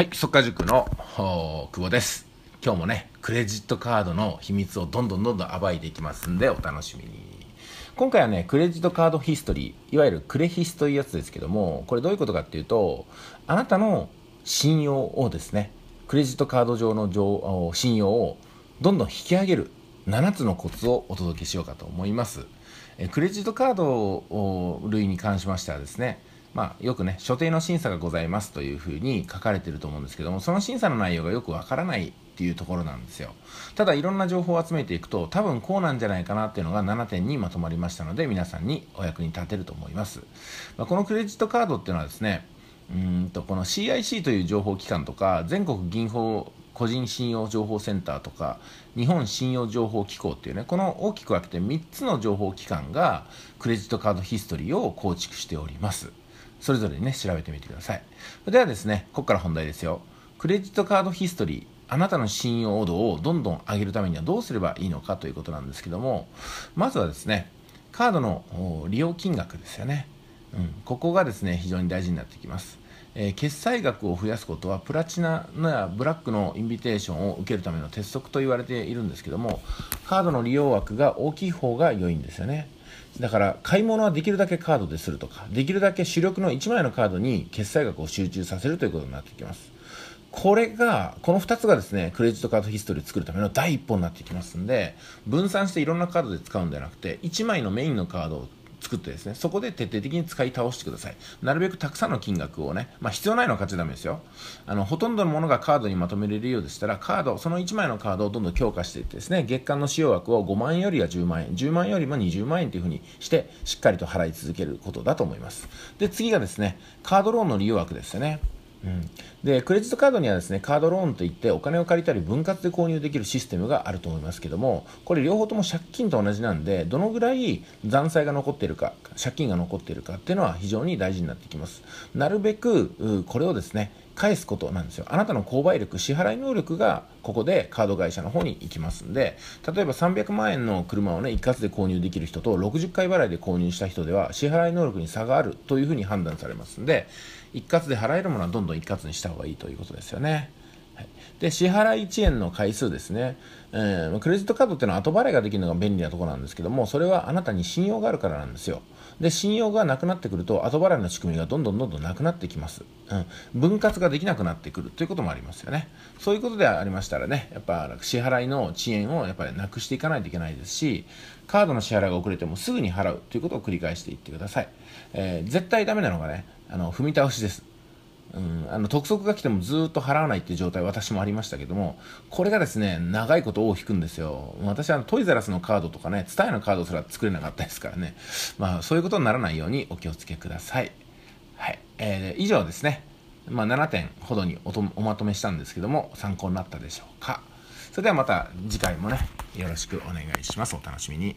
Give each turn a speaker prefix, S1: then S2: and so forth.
S1: はい、速稼塾の久保です。今日もね、クレジットカードの秘密をどんどんどんどん暴いていきますんで、お楽しみに。今回はね、クレジットカードヒストリー、いわゆるクレヒスというやつですけども、これどういうことかっていうと、あなたの信用をですね、クレジットカード上の信用をどんどん引き上げる7つのコツをお届けしようかと思います。えクレジットカード類に関しましてはですね、まあ、よくね、所定の審査がございますというふうに書かれてると思うんですけども、その審査の内容がよくわからないっていうところなんですよ。ただ、いろんな情報を集めていくと、多分こうなんじゃないかなっていうのが7点にまとまりましたので、皆さんにお役に立てると思います。まあ、このクレジットカードっていうのはですね、うんと、この CIC という情報機関とか、全国銀行個人信用情報センターとか日本信用情報機構っていうねこの大きく分けて3つの情報機関がクレジットカードヒストリーを構築しております。それぞれね、調べてみてください。ではですね、ここから本題ですよ。クレジットカードヒストリー。あなたの信用度をどんどん上げるためにはどうすればいいのかということなんですけども、まずはですね、カードの利用金額ですよね。うん、ここがですね、非常に大事になってきます。え決済額を増やすことはプラチナやブラックのインビテーションを受けるための鉄則と言われているんですけどもカードの利用枠が大きい方が良いんですよねだから買い物はできるだけカードでするとかできるだけ主力の1枚のカードに決済額を集中させるということになってきますこれが、この2つがですね、クレジットカードヒストリーを作るための第一歩になってきますんで、分散していろんなカードで使うんではなくて、1枚のメインのカードを作ってですね、そこで徹底的に使い倒してください。なるべくたくさんの金額をね、まあ必要ないのは勝ちだめですよ。あの、ほとんどのものがカードにまとめれるようでしたら、カード、その1枚のカードをどんどん強化していってですね、月間の使用額を5万円よりは10万円、10万円よりも20万円というふうにして、しっかりと払い続けることだと思います。で、次がですね、カードローンの利用枠ですよね。うん、でクレジットカードにはですねカードローンといってお金を借りたり分割で購入できるシステムがあると思いますけどもこれ両方とも借金と同じなんでどのぐらい残債が残っているか借金が残っているかっていうのは非常に大事になってきますなるべくこれをですね返すことなんですよ。あなたの購買力、支払い能力がここでカード会社の方に行きますんで、例えば300万円の車をね、一括で購入できる人と60回払いで購入した人では支払い能力に差があるというふうに判断されますんで、一括で払えるものはどんどん一括にした方がいいということですよね。はい、で支払い遅延の回数ですね、えー、クレジットカードっていうのは後払いができるのが便利なところなんですけどもそれはあなたに信用があるからなんですよで、信用がなくなってくると、後払いの仕組みがどんどんどんどんなくなってきます。うん。分割ができなくなってくるということもありますよね。そういうことでありましたらね、やっぱ支払いの遅延をやっぱりなくしていかないといけないですし、カードの支払いが遅れてもすぐに払うということを繰り返していってください。えー、絶対ダメなのがね、あの、踏み倒しです。うん、あの督促が来てもずっと払わないっていう状態私もありましたけどもこれがですね長いことを引くんですよ私はトイザラスのカードとかねタヤのカードすら作れなかったですからねまあそういうことにならないようにお気をつけくださいはい、えー、以上ですねまあ、7点ほどにおとおまとめしたんですけども参考になったでしょうかそれではまた次回もねよろしくお願いしますお楽しみに